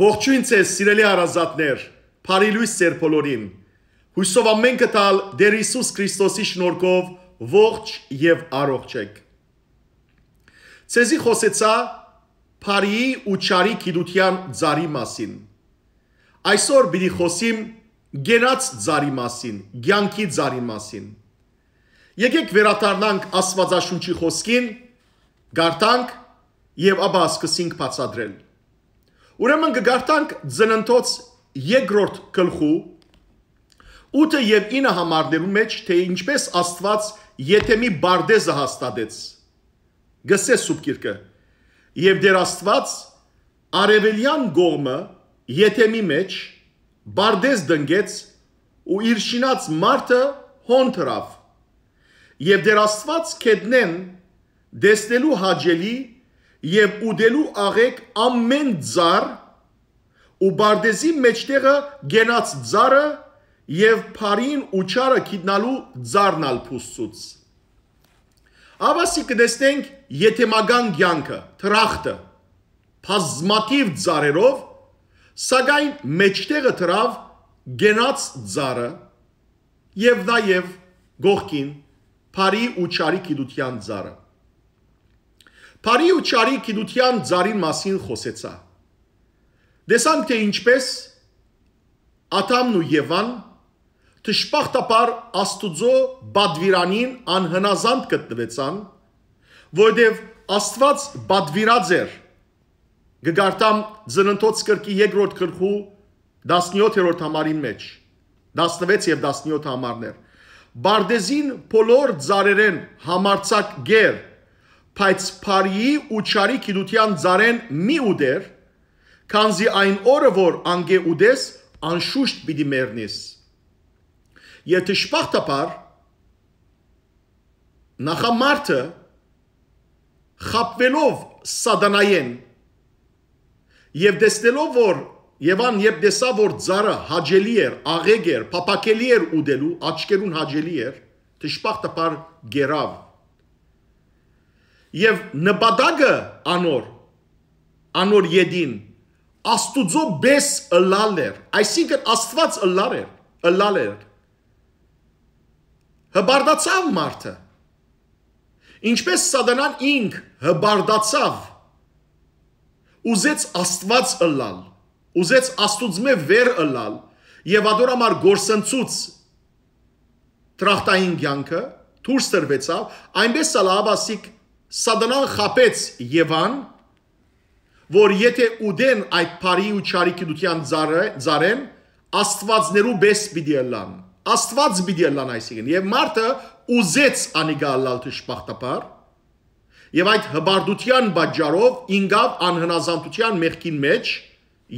Ողջույն ձեզ սիրելի հարազատներ, Փարի լույս ձեր բոլորին։ Հույսով ամենքը տալ Տեր Հիսուս Քրիստոսի շնորհքով ողջ եւ առողջ եք։ Ցեզի խոսեցա Փարիի ու Չարի գիտության ծարի մասին։ Այսօր բիդի խոսիմ գերած ծարի մասին, ցանկի ծարի մասին։ Եկեք վերադառնանք Աստվածաշունչի խոսքին, գարտանք եւ ապա սկսենք բացատրել։ Ուրեմն կգարտանք ծննդոց երկրորդ գլխու 8-ը եւ 9 համարներու մեջ թե ինչպես Աստված եթե մի բարդեզը հաստատեց գսե սուբկիրկը եւ դեր Աստված արևելյան գողմը եթե մի մեջ բարդեզ դնգեց ու իր շինած մարդը հոն թրավ եւ դեր Աստված կեդնեն դեսնելու հաջելի եւ ուդելու աղեկ ամեն ձար ու բարդեզի մեջտեղը գենած ձարը եւ փարին ու չարը գիտնալու ձարնալ փուստուց։ Ավասի կտեսնենք եթեմական ցանկը, թրախտը, բազմատիվ ձարերով, սակայն մեջտեղը թրավ գենած ձարը եւ նաեւ գողքին փարի ու չարի գիտության ձարը։ Փարի ու չարի գիտության ձարին մասին խոսեցա։ Տեսանք թե ինչպես Աթամն ու Եվան թշպախտապար Աստուծո բադվիրանին անհնազանդ գտնվեցան, որովհետև Աստված բադվիրած էր։ Գգարտամ ծննդոց կրկի 2-րդ գրքու 17-րդ համարի մեջ 16 եւ 17 համարներ։ Բարդեզին բոլոր ծարերեն համարցակ գեր, բայց Փարիի ու Չարի քիդության ծարեն մի ուդեր Քանզի այն օրը, որ անգե ուդես, անշուշտ պիտի մեռնես։ Եթե շփախտապար նախամարտը խապվելով սադանային եւ դեսնելով որ Եվան երբ դեսա որ ծառը հաջելի էր, աղեգ էր, փապակելի էր ուդելու, աչկերուն հաջելի էր, դժպախտը բար գերավ։ Եվ նպատակը անոր, անոր յեդին աստուծո բես ըլալ էր, այսինքն աստված ըլալ էր, ըլալ էր։ Հբարդացավ մարդը։ Ինչպես սատանան ինք հբարդացավ։ Ուզեց աստված ըլալ, ուզեց աստուծմե վեր ըլալ եւ ադոր համար գործընծուց տրախտային կյանքը թուրս տրվեցավ, այնպես սալավասիկ սատանան խապեց Եվան որ եթե ուդեն այդ բարի ու չարի գիտության ծարեն, աստվածներու բես պիտի լան։ Աստված պիտի լան այսինքն, եւ մարդը ուզեց անի գալալ դժբախտաբար, եւ այդ հբարդության բաժարով ինգավ անհնազանդության մեղքին մեջ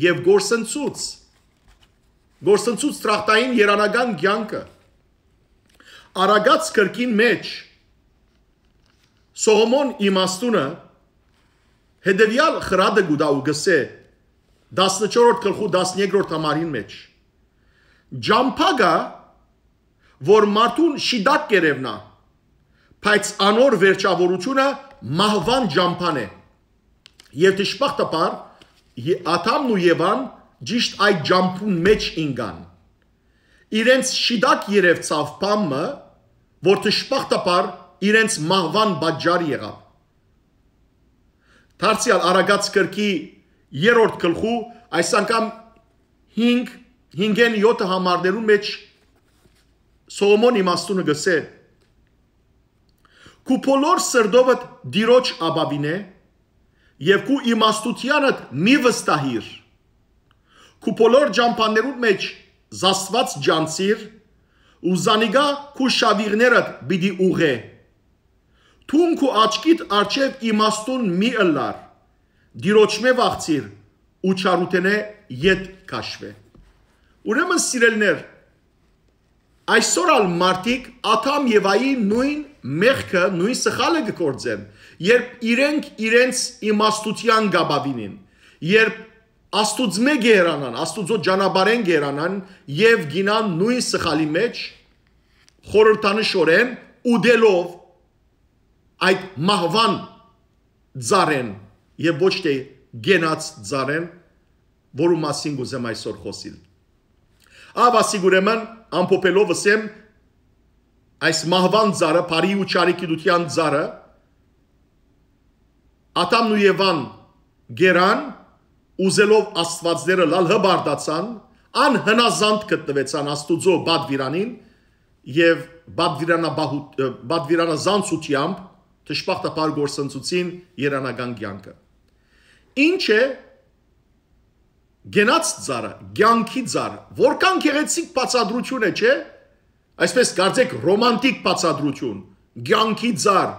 եւ գործընծուց։ Գործընծուց տրախտային երանական ցանկը։ Արագած կրկին մեջ Սողոմոն իմաստունը Հետևյալ խրադը գուդաուգսե 14-րդ գլխու 13-րդ համարին մեջ ջամփագա որ մարդուն շիդակ կերևնա բայց անոր վերջավորությունը մահվան ջամփան է եւ դժբախտաբար Աթամն ու Եվան ճիշտ այդ ջամփուն մեջ ինգան իրենց շիդակ երևցավ պամը որ դժբախտաբար իրենց մահվան բաժարի եղավ Դարձյալ Արագած գրքի 3-րդ գլխու այս անգամ 5 5-ն 7 համարներու մեջ Սողոմոն իմաստունը գսե Կու բոլոր սրդովդ դիրոջ աբավինե եւ կու իմաստությանդ մի վստահիր Կու բոլոր ջամփաներու մեջ զաստված ջանցիր ու զանիգա կու շավիրներդ բիդի ուղե Թուն քու աչքիդ արջև իմաստուն մի ըլլար։ Դիրոճմե վախցիր ու չարութենե ետ քաշվե։ Ուրեմն սիրելներ, այսօր ալ մարդիկ Աթամ եւ Այի նույն մեղքը, նույն սխալը գործեն, երբ իրենք իրենց իմաստության գաբավինին, երբ Աստուծմե գերանան, Աստուծո ճանապարհեն գերանան եւ գինան նույն սխալի մեջ խորհրդանշորեն ուդելով այդ մահվան ծարեն եւ ոչ թե գենած ծարեն, որու մասին գուզեմ այսօր խոսիլ։ Ավ ասիգուրեմն ամփոփելով ասեմ այս մահվան ծարը, բարի ու ճարիքիդության ծարը, Ատամն ու Եվան գերան ուզելով աստվածները լալ հբարդացան, անհնազանդ գտնվեցան աստուծո բադվիրանին եւ բադվիրանա բադվիրանա զանցությամբ Թշպախտապար գործընծուցին երանական կյանքը։ Ինչ է գենաց ծառը, կյանքի ծառը, որքան գեղեցիկ բացադրություն է, չէ՞։ Այսպես կարծեք ռոմանտիկ բացադրություն, կյանքի ծառ։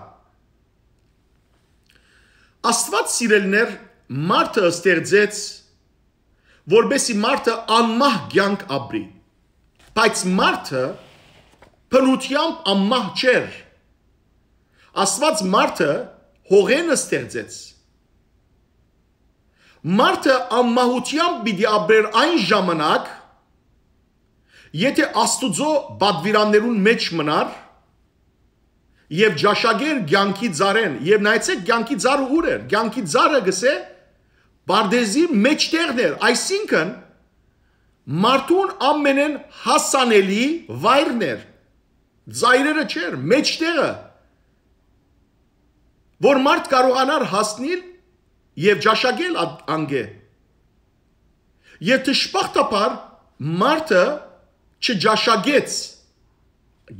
Աստված սիրելներ մարդը ստեղծեց, որբեսի մարդը անմահ կյանք ապրի։ Բայց մարդը բնությամբ անմահ չէր Աստված մարդը հողենը ստեղծեց։ Մարդը ամմահությամբ պիտի ապրեր այն ժամանակ, եթե Աստուծո բադվիրաններուն մեջ մնար եւ ճաշագեր ցանկի ծարեն եւ նայեցեք ցանկի ծարը ուր էր ցանկի ծարը գսե բարդեզի մեջտեղն էր այսինքն մարդուն ամենեն հասանելի վայրն էր ծայրերը չէր մեջտեղը որ մարդ կարողանար հասնել եւ ճաշակել անգե։ Եվ դժբախտաբար մարդը չճաշակեց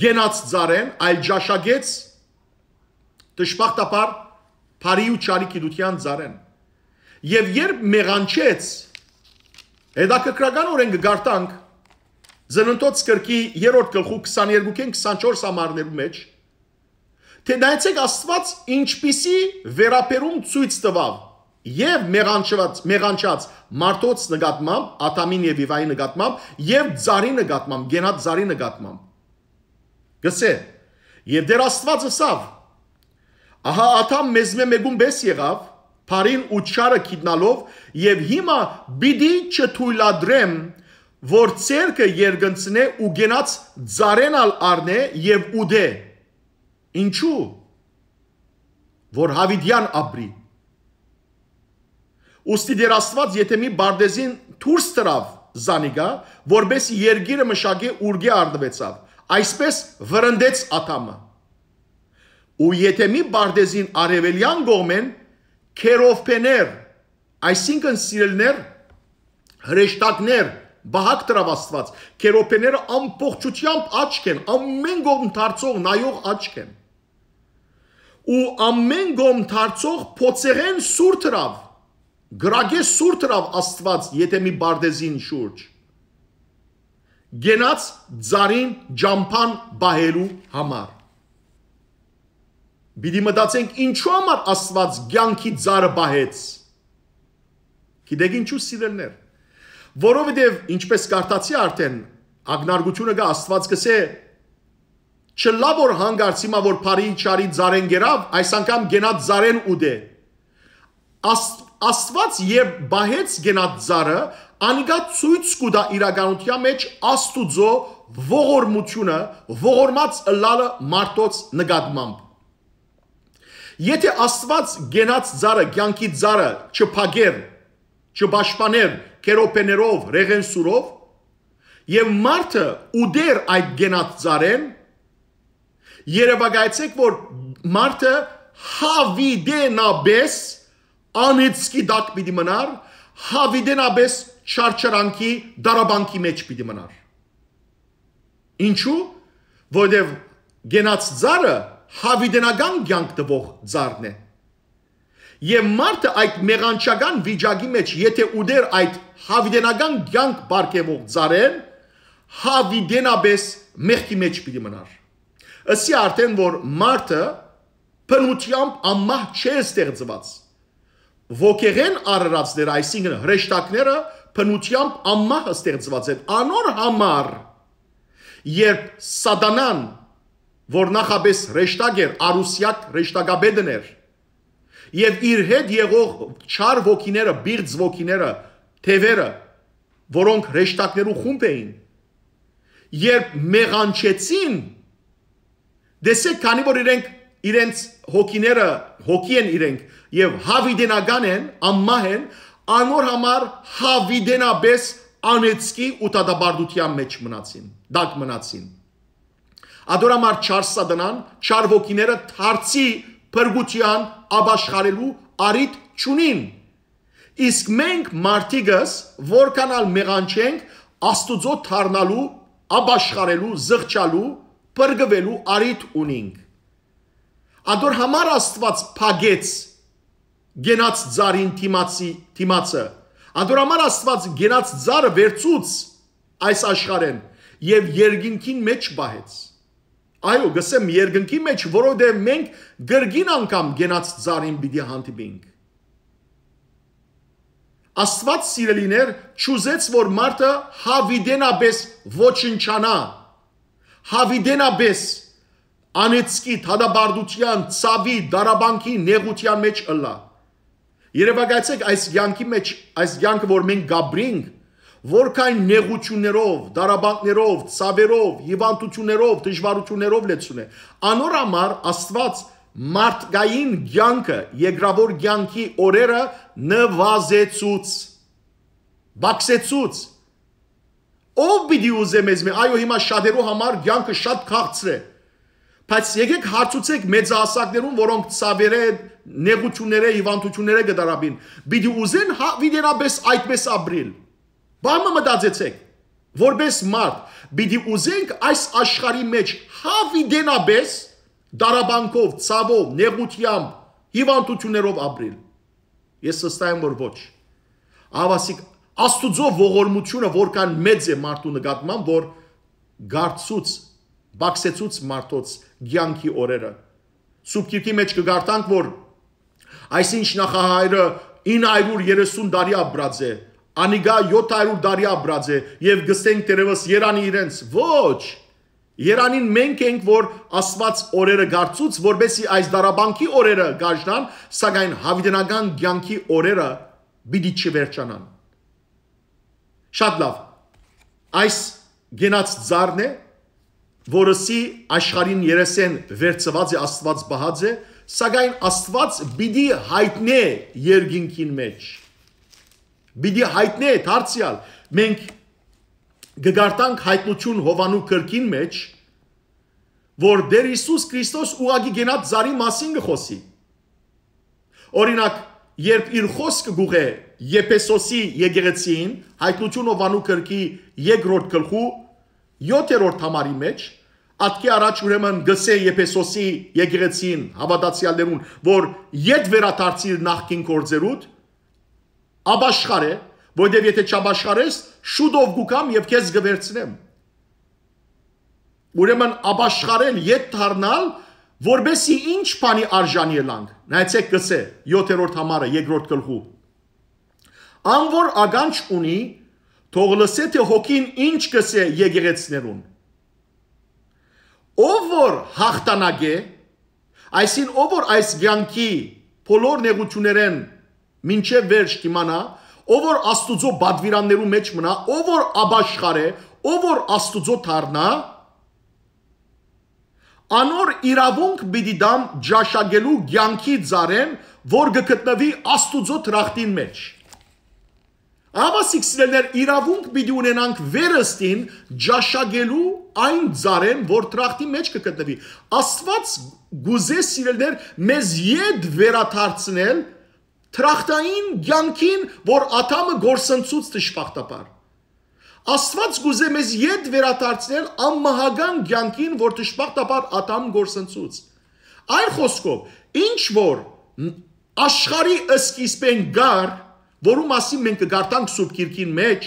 գենաց ծարեն, այլ ճաշակեց դժբախտաբար բարի ու ճարի գիտության ծարեն։ Եվ երբ մեղանչեց Հետաքրքրական օրենքը գարտանք Զննտոց կրկի 3-րդ գլխու 22-ին 24 համարներու մեջ թե նայեցեք Աստված ինչպիսի վերապերում ցույց տվավ եւ մեղանչված մեղանչած մարդոց նկատմամբ, Աթամին եւ Իվայի նկատմամբ եւ Ձարի նկատմամբ, Գենատ Ձարի նկատմամբ։ Գսե եւ դեր Աստվածը սավ Ահա Աթամ մեզ մեկում բես եղավ, Փարին ու չարը քիդնալով եւ հիմա բիդի չթույլադրեմ որ ցերկը երգնցնե ու գնաց ծարենալ արնե եւ ուդե Ինչու որ Հավիդյան ապրի։ Ոստի դեր Աստված եթե մի բարդեզին թուրս տրավ Զանիգա, որբես երգիրը մշակի ուրգի արդվեցավ, այսպես վրընդեց աթամը։ Ու եթե մի բարդեզին արևելյան գողմեն քերովպեներ, այսինքն սիրելներ, հրեշտակներ, բահակ տրավ Աստված, քերովպեները ամբողջությամբ աչք են, ամեն գողմ դարձող նայող աչք են։ ամ ու ամեն գոմ դարձող փոցեղեն սուր տրավ գրագե սուր տրավ աստված եթե մի բարդեզին շուրջ գենաց ծարին ջամփան բահելու համար Բիդի մտածենք ինչու համար Աստված ցանկի ծարը բահեց։ Գիտեք ինչու սիրելներ։ Որովհետև ինչպես կարտացի արդեն ագնարգությունը գա Աստված կսե Չլա որ հանգարց հիմա որ Փարի Չարի Զարեն գերավ, այս անգամ գնաց Զարեն ուդե։ Աստված եւ բահեց գնաց Զարը, անիգա ցույց կուտա իրականության մեջ Աստուծո ողորմությունը, ողորմած լալը մարդոց նկատմամբ։ Եթե Աստված գնաց Զարը, ցանկի Զարը չփագեր, չբաշխաներ կերոպեներով, ռեգենսուրով, եւ մարդը ուդեր այդ գնաց Զարեն երևակայեցեք, որ մարդը հավիդենաբես անեցքի դակ պիտի մնար, հավիդենաբես չարչարանքի դարաբանքի մեջ պիտի մնար։ Ինչու? Որտեվ գենաց ծառը հավիդենական կյանք տվող ծառն է։ Եվ մարդը այդ մեղանչական վիճակի մեջ, եթե ուդեր այդ հավիդենական կյանք բարգեւող ծառեն, հավիդենաբես մեղքի մեջ պիտի մնար։ Ասի արդեն որ մարդը բնությամբ ամահ չէ ստեղծված։ Ոգեղեն արարածները, այսինքն հրեշտակները բնությամբ ամահ ստեղծված են անոր համար։ Երբ սատանան, որ նախապես հրեշտակ էր, արուսյակ հրեշտակաբեդն էր, եւ իր հետ եղող չար ոգիները, բիրձ ոգիները, թևերը, որոնք հրեշտակներու խումբ էին, երբ մեղանչեցին Դեսեք, քանի որ իրենք իրենց հոգիները հոգի են իրենք եւ հավիդենական են, ամմահ են, անոր համար հավիդենաբես անեցքի ուտադաբարդության մեջ մնացին, դակ մնացին։ Ադորամար չար սադնան, չար ոգիները թարցի պրգության աբաշխարելու արիտ չունին։ Իսկ մենք մարդիգս որկանալ մեղանչենք աստուծո թարնալու, աբաշխարելու, զղջալու, բրգվելու արիթ ունինք։ Ադոր համար Աստված փագեց գենած ծարին թիմացի թիմացը։ Ադոր համար Աստված գենած ծարը վերցուց այս աշխարհեն եւ երկինքին մեջ բահեց։ Այո, գսեմ երկնքի մեջ, որովհետև մենք գրգին անգամ գենած ծարին պիտի հանդիպենք։ Աստված սիրելիներ, ճուզեց, որ մարդը հավիդենապես ոչնչանա, հավիդենաբես անեցքի թադաբարդության, ծավի, դարաբանքի նեղության մեջ ըլա։ Երևակայցեք այս յանքի մեջ, այս յանքը, որ մենք գաբրինք, որքան նեղություններով, դարաբանքներով, ծավերով, հիվանդություններով, դժվարություններով լեցուն է։ Անոր համար Աստված մարդկային յանքը, եգրավոր յանքի օրերը նվազեցուց, բաքսեցուց, Ով պիտի ուզե մեզ մի, այո հիմա շատերու համար կյանքը շատ քաղցր է։ Բայց եկեք հարցուցեք մեծահասակներուն, որոնք ծավերը, նեղությունները, հիվանդությունները կդարաբին, պիտի ուզեն հա- վիդերապես այդպես ապրիլ։ Բանը մտածեցեք, որպես մարդ, պիտի ուզենք այս աշխարի մեջ հավիդենապես դարաբանքով, ծավով, նեղությամբ, հիվանդություններով ապրիլ։ Ես հստակ եմ որ ոչ։ Ավասիկ Աստուծո ողորմությունը որքան մեծ է մարդու նկատմամբ, որ գարցուց, բաքսեցուց մարդոց ցանկի օրերը։ Սուբկիրքի մեջ կգարտանք, որ այսինչ նախահայրը 930 տարի ապրած է, անիգա 700 տարի ապրած է եւ գսենք դերևս Երանի իրենց։ Ոչ, Երանին մենք ենք, որ ասված օրերը գարցուց, որբեսի այս դարաբանքի օրերը գաժնան, սակայն հավիդենական ցանկի օրերը պիտի չվերջանան։ Շատ լավ։ Այս գենած ձարն է, որսի աշխարհին երեսեն վերծված է Աստված բահած է, սակայն Աստված պիտի հայտնե երկինքին մեջ։ Պիտի հայտնե դարձյալ։ Մենք գգարտանք հայտնություն Հովանու քրկին մեջ, որ Տեր Հիսուս Քրիստոս ուղագի գնած զարի մասին գխոսի։ Օրինակ, երբ իր խոսքը գուղե Եփեսոսի եկեղեցին հայտնություն Օվանու կրկի 2-րդ գլխու 7-րդ համարի մեջ Ատկի առաջ ուրեմն գսե Եփեսոսի եկեղեցին հավատացյալներուն, որ իդ վերադարձիր նախքին կորձերուդ աբաշխար է, որովհետև եթե չաբաշխարես, շուտով գուկամ եւ քեզ գվերցնեմ։ Ուրեմն աբաշխարել իդ դառնալ, որբեսի ինչ բանի արժանի լանք։ Նայեցեք գսե 7-րդ համարը, 2-րդ գլխու անոր ագանջ ունի, թող լսե թե հոգին ինչ կսե եկեղեցներուն։ Ով որ հաղթանակ է, այսին ով որ այս ցանկի բոլոր նեղություններեն մինչև վերջ կիմանա, ով որ Աստուծո բադվիրաններու մեջ մնա, ով որ աբաշխար է, ով որ Աստուծո թառնա, անոր իրավունք պիտի դամ ճաշակելու ցանկի ծարեն, որ գտնվի Աստուծո դրախտին մեջ։ Հավասիքսիլներ իրավունք պիտի ունենանք վերստին ճաշակելու այն ծարեն, որ տրախտի մեջ կգտնվի։ Աստված գուզե սիրելներ մեզ յետ վերաթարցնել տրախտային ցանկին, որ աթամը գործընծուց դժբախտապար։ Աստված գուզե մեզ յետ վերաթարցնել ամմահական ցանկին, որ դժբախտապար աթամ գործընծուց։ Այն խոսքով, ինչ որ աշխարի սկիզբեն գար որու մասին մենք կգարտանք Սուրբ Գիրքին մեջ,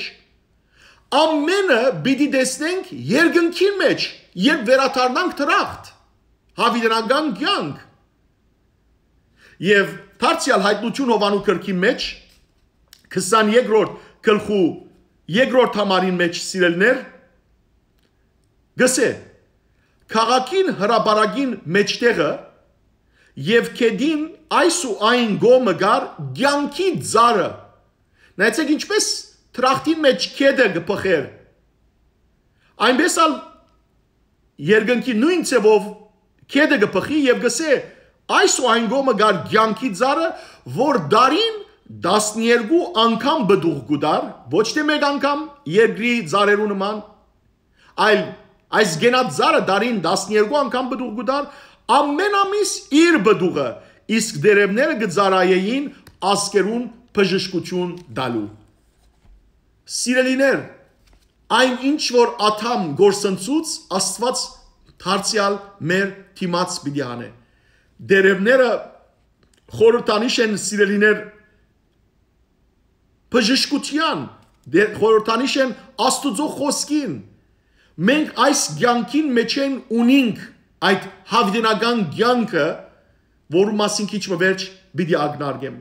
ամենը պիտի տեսնենք երկնքի մեջ, երբ վերաթարնանք դրախտ, հավիտենական կյանք։ Եվ Փարցիալ հայտնություն Հովանու քրքի մեջ 23-րդ գլխու 2-րդ համարին մեջ սիրելներ գսե քաղաքին հրաբարագին մեջտեղը եւ քեդին այս ու այն գոմը գար ցանկի ծարը Նայեցեք ինչպես թրախտի մեջ կեդը գփխեր։ Այնպես ալ երգնքի նույն ցևով կեդը գփխի եւ գսե այս ու այն գոմը գար ցանկի ծառը, որ դարին 12 անգամ բդուղ գուդար, ոչ թե մեկ անգամ երկրի ծառերու նման, այլ այս գենածարը դարին 12 անգամ բդուղ գուդար, ամեն ամիս իր բդուղը, իսկ դերևները գծարայեին ասկերուն բժշկություն դալու։ Սիրելիներ, այն ինչ որ աթամ գործընծուց Աստված դարձյալ մեր թիմած պիտի անե։ Դերևները խորհրդանիշ են սիրելիներ բժշկության, խորհրդանիշ են Աստուծո խոսքին։ Մենք այս ցանկին մեջ են ունինք այդ հավդենական ցանկը, որ մասին քիչ մը վերջ պիտի ագնարգեմ։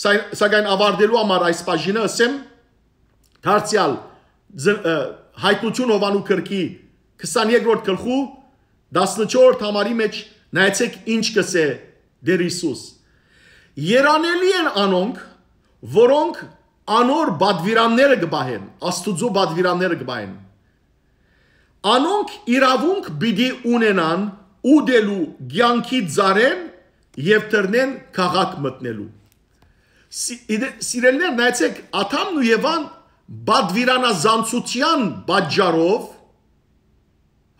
Սակայն ավարտելու համար այս բաժինը ասեմ դարձյալ հայտություն Հովանու քրկի 22-րդ գլխու 14 համարի մեջ նայեցեք ինչ կսե Դեր Հիսուս։ Երանելի են անոնք, որոնք անոր բադվիրանները կբահեն, աստուծո բադվիրանները կբահեն։ Անոնք իրավունք պիտի ունենան ուդելու ցանկի ծարեն եւ դրնեն քաղաք մտնելու։ Սիրելիներ, նայեցեք, Աթամն ու Եվան բադվիրանազանցության բաճարով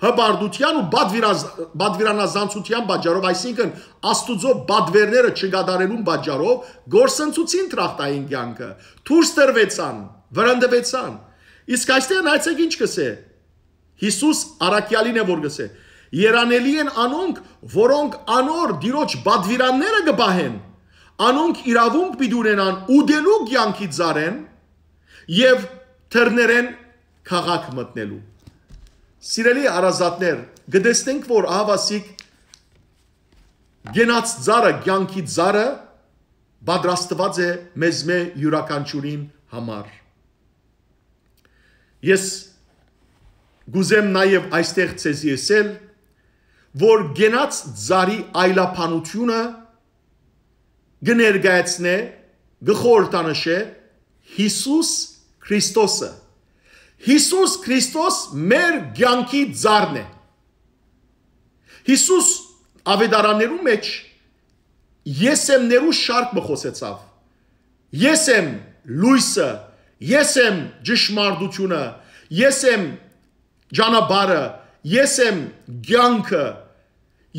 հբարդության ու բադվիրանազանցության բաճարով, այսինքն աստուծո բադվերները չգադարելուն բաճարով գործընծուցին տրախտային կյանքը, թուրս տրվեցան, վրընդվեցան։ Իսկ այստեղ նայցեք ինչ կսե։ Հիսուս Արաքյալին է որ գսե։ Երանելի են անոնք, որոնք անոր դիրոջ բադվիրանները գբահեն անոնք իրավունք պիտի ունենան ուտելու կյանքի ծարեն եւ թռներեն քաղաք մտնելու։ Սիրելի արազատներ, գտեսնենք, որ Ահավասիկ գենած ծարը, կյանքի ծարը պատրաստված է մեզ մե յուրականչուրին համար։ Ես գուզեմ նաև այստեղ ցեզի ասել, որ գենած ծարի այլապանությունը գներգայացնե, գխորտանշե Հիսուս Քրիստոսը։ Հիսուս Քրիստոս մեր ցանկի ձառն է։ Հիսուս ավետարաններու մեջ ես եմ ներու շարք մխոսեցավ։ Ես եմ լույսը, ես եմ ճշմարտությունը, ես եմ ճանապարհը, ես եմ ցանկը,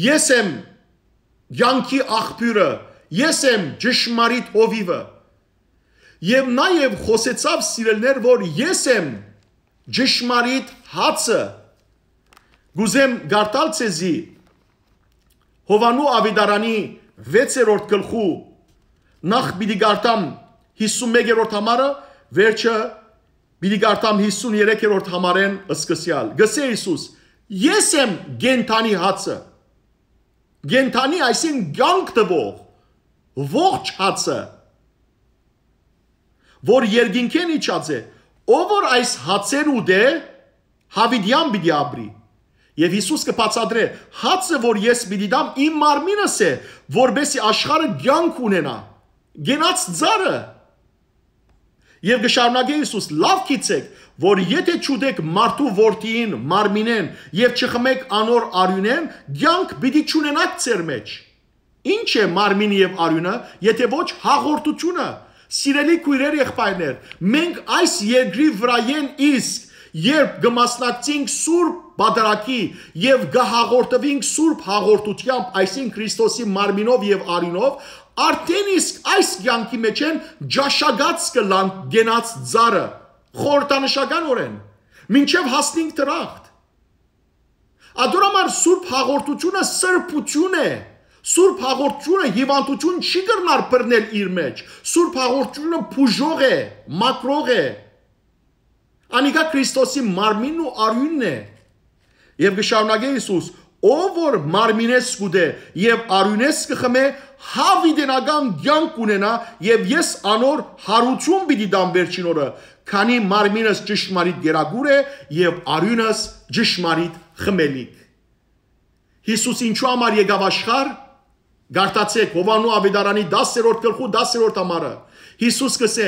ես եմ ցանկի աղբյուրը, ես եմ ճշմարիտ հովիվը։ Եվ նաև խոսեցավ սիրելներ, որ ես եմ ճշմարիտ հացը։ Գուզեմ գարտալ ցեզի Հովանու Ավիդարանի 6-րդ գլխու նախ պիտի գարտամ 51-րդ համարը, վերջը պիտի գարտամ 53-րդ համարեն սկսյալ։ Գսե Հիսուս, ես եմ գենթանի հացը։ Գենթանի այսին գանք տվող ողջ հացը, որ երգինքեն իջած է, ով որ այս հացեր ուտե, հավիդյան պիտի ապրի։ Եվ Հիսուս կբացատրե, հացը, որ ես պիտի դամ, իմ մարմինս է, որբեսի աշխարհը ցանկ ունենա։ Գենաց ծառը։ Եվ գշարունակե Հիսուս, լավ գիտեք, որ եթե ճուդեք մարդու ворթին, մարմինեն եւ չխմեք անոր արյունեն, ցանկ պիտի ճունենաք ծեր մեջ։ Ինչ է մարմինը եւ արյունը, եթե ոչ հաղորդությունը։ Սիրելի քույրեր եղբայրներ, մենք այս երկրի վրա են իսկ, երբ գմասնակցենք Սուրբ բادرակի եւ գահաղորդվենք Սուրբ հաղորդությամբ, այսինքն Քրիստոսի մարմինով եւ արյունով, արդեն իսկ այս կյանքի մեջ են ճաշագած կլան գենած ծառը, խորտանշական օրեն, մինչև հասնենք դրախտ։ Ադորամար Սուրբ հաղորդությունը սրբություն է, սրպություն է Սուրբ հաղորդությունը հիվանդություն չի կրնար բռնել իր մեջ։ Սուրբ հաղորդությունը փուժող է, մակրող է։ Անիկա Քրիստոսի մարմինն ու արյունն է։ Եվ գշարունակե Հիսուս, ով որ մարմինես կուտե եւ արյունես կխմե, հավիդենական ցանկ ունենա եւ ես անոր հարություն պիտի դամ վերջին օրը, քանի մարմինս ճշմարիտ գերագուր է եւ արյունս ճշմարիտ խմելիք։ Հիսուս ինչու համար եկավ աշխարհ Գարտացեք Հովանու Ավետարանի 10-րդ գլխու 10-րդ համարը։ Հիսուս կսե.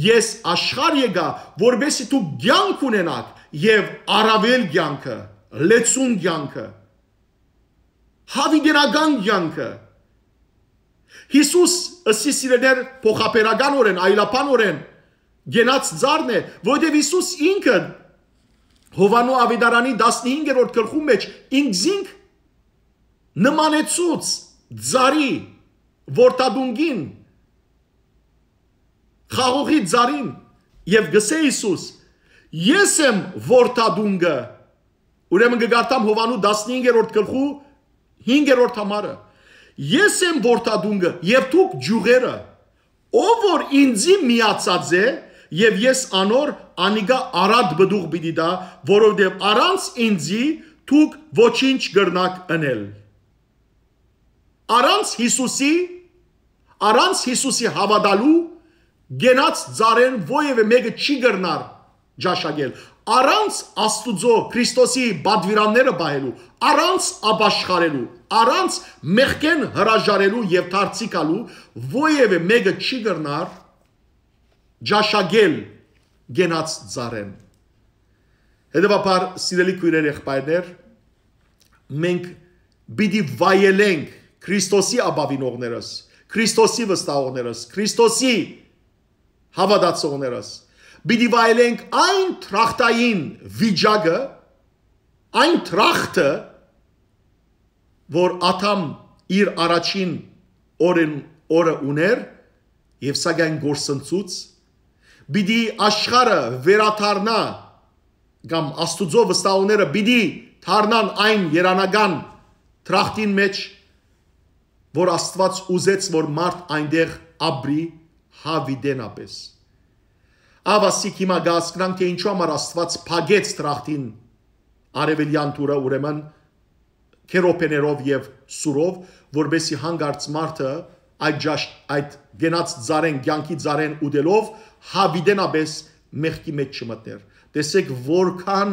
Ես աշխարհ եկա, որբեսի դուք ցանկ ունենաք եւ առավել ցանկը, լեցուն ցանկը, հավիդերական ցանկը։ Հիսուս ըսի սիրելեր փոխաբերական օրեն, այլապան օրեն գենած ծառն է, որտեղ Հիսուս ինքը Հովանու Ավետարանի 15-րդ գլխու մեջ ինքզինք նմանեցուց ձարի որտադունգին խաղողի ձարին եւ գսե Հիսուս ես եմ որտադունգը ուրեմն կգարտամ Հովանու 15-րդ գլխու 5-րդ համարը ես եմ որտադունգը եւ դուք ջուղերը ով որ ինձի միացած է եւ ես անոր անիգա արադ բդուղ բիդիդա որովհետեւ առանց ինձի դուք ոչինչ գրնակ անել Առանց Հիսուսի, առանց Հիսուսի հավատալու գենած ծարեն ովևէ մեկը չի գրնար ճաշակել։ Առանց Աստուծո Քրիստոսի բադվիրանները բահելու, առանց աբաշխարելու, առանց մեղքեն հրաժարելու եւ դարձիկալու ովևէ մեկը չի գրնար ճաշակել գենած ծարեն։ Հետևաբար, սիրելի քույրեր եղբայրներ, մենք պիտի վայելենք Քրիստոսի աբավինողներս, Քրիստոսի վստահողներս, Քրիստոսի հավատացողներս։ Պիտի վայելենք այն թրախտային վիճակը, այն թրախտը, որ Աթամ իր առաջին օրն օրը ուներ եւ սակայն գործընծուց բիդի աշխարը վերաթարնա կամ աստուծո վստահողները բիդի թարնան այն երանական թրախտին մեջ որ Աստված ուզեց, որ մարդ այնտեղ ապրի հավիդենապես։ Ավասիկ հիմա գասկրանք, թե ինչու համար Աստված փագեց տրախտին արևելյան տուրը ուրեմն քերոպեներով եւ սուրով, որբեսի հանգարց մարդը այդ ջաշ այդ գնաց ծարեն ցանկի ծարեն ուդելով հավիդենապես մեղքի մեջ չմտներ։ Տեսեք որքան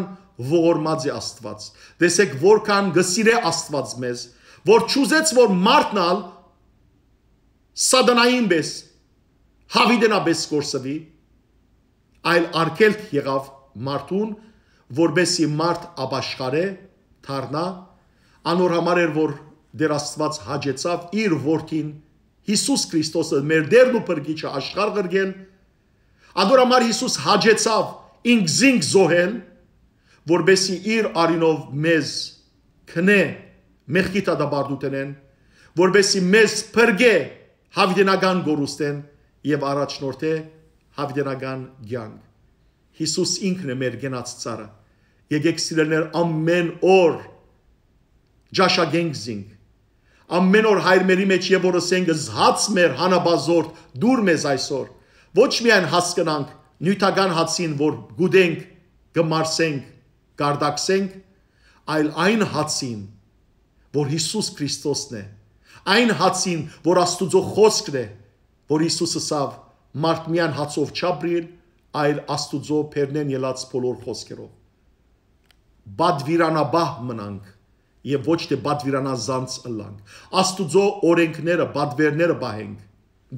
ողորմած է Աստված։ Տեսեք որքան գսիրե Աստված մեզ, որ ճուզեց որ մարդնալ սադանային պես հավիդենաբես կորսվի այլ արկելք եղավ մարդուն որբեսի մարդ աբաշխարե թառնա անոր համար էր որ դեր աստված հաջեցավ իր որդին Հիսուս Քրիստոսը մեր դերն ու փրկիչը աշխարհ գրգեն անոր համար Հիսուս հաջեցավ ինքզինք զոհել որբեսի իր արինով մեզ քնե մեղքի տադաբարդութենեն, որբեսի մեզ փրկե հավիտենական գորուստեն եւ առաջնորդե հավիտենական ցանկ։ Հիսուս ինքն է մեր գնաց ցարը։ Եկեք սիրելներ ամեն օր ջաշագենք զինք։ Ամեն օր հայրմերի մեջ եւ օրսենք զհաց մեր հանաբազորդ դուր մեզ այսօր։ Ոչ միայն հասկանանք նյութական հացին, որ գուդենք, գմարսենք, գարդակսենք, այլ այն հացին, որ Հիսուս Քրիստոսն է, այն հացին, որ Աստուծո խոսքն է, որ Հիսուսը սավ մարդ միան հացով չաբրիել, այլ Աստուծո փերնեն ելած բոլոր խոսքերով։ Բադվիրանաբահ մնանք եւ ոչ թե բադվիրանազանց ըլլանք։ Աստուծո օրենքները, բադվերները բահենք,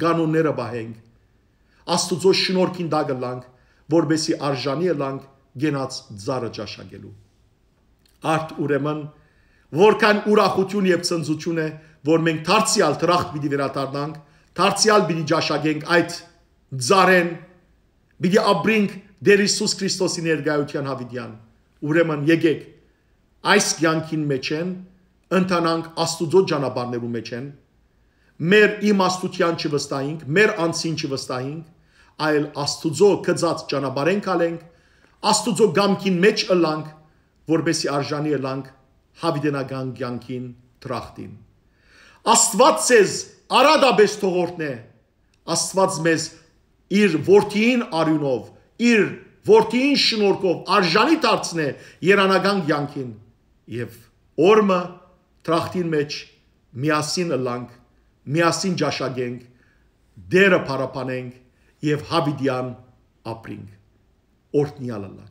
կանոնները բահենք։ Աստուծո շնորհքին դա գլանք, որբեսի արժանի ըլլանք գնաց ծառը ճաշակելու։ Արդ ուրեմն Որքան ուրախություն եւ ցնծություն է, որ մենք Թարցիալ դրախտ պիտի վերադառնանք, Թարցիալ պիտի ճաշակենք այդ ծարեն, պիտի ապրենք Դեր Հիսուս Քրիստոսի ներկայության հավիտյան։ Ուրեմն եկեք այս կյանքին մեջ են ընթանանք Աստուծո ճանապարհներու մեջ են։ Մեր իմաստության չվստահենք, մեր անձին չվստահենք, այլ Աստուծո կծած ճանապարհենք ալենք, Աստուծո գամքին մեջ ըլանք, որբեսի արժանի ըլանք հավիդենական կյանքին տրախտին։ Աստված ցեզ արադաբես թողորտն է։ Աստված մեզ իր որդին արյունով, իր որդին շնորհքով արժանի դարձնե երանական կյանքին եւ օրը տրախտին մեջ միասին լանք, միասին ճաշակենք, դերը պարապանենք եւ հավիդյան ապրինք օրտնյալը